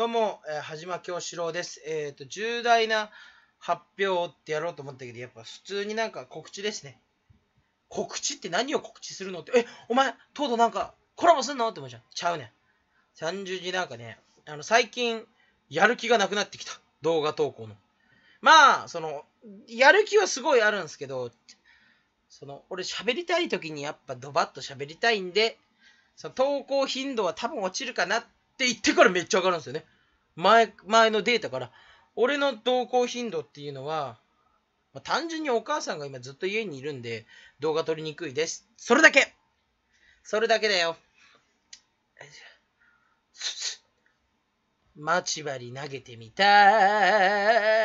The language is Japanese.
どうも、えー、はじま京郎です。えっ、ー、と、重大な発表ってやろうと思ったけど、やっぱ普通になんか告知ですね。告知って何を告知するのって、え、お前、とうとうなんかコラボすんのって思っちゃう。ちゃうねん。単純になんかね、あの、最近、やる気がなくなってきた。動画投稿の。まあ、その、やる気はすごいあるんですけど、その、俺喋りたい時にやっぱドバッと喋りたいんで、その投稿頻度は多分落ちるかなってって言ってからめっちゃ上がるんですよね。前、前のデータから。俺の投稿頻度っていうのは、まあ、単純にお母さんが今ずっと家にいるんで、動画撮りにくいです。それだけそれだけだよ。待ち針投げてみたい。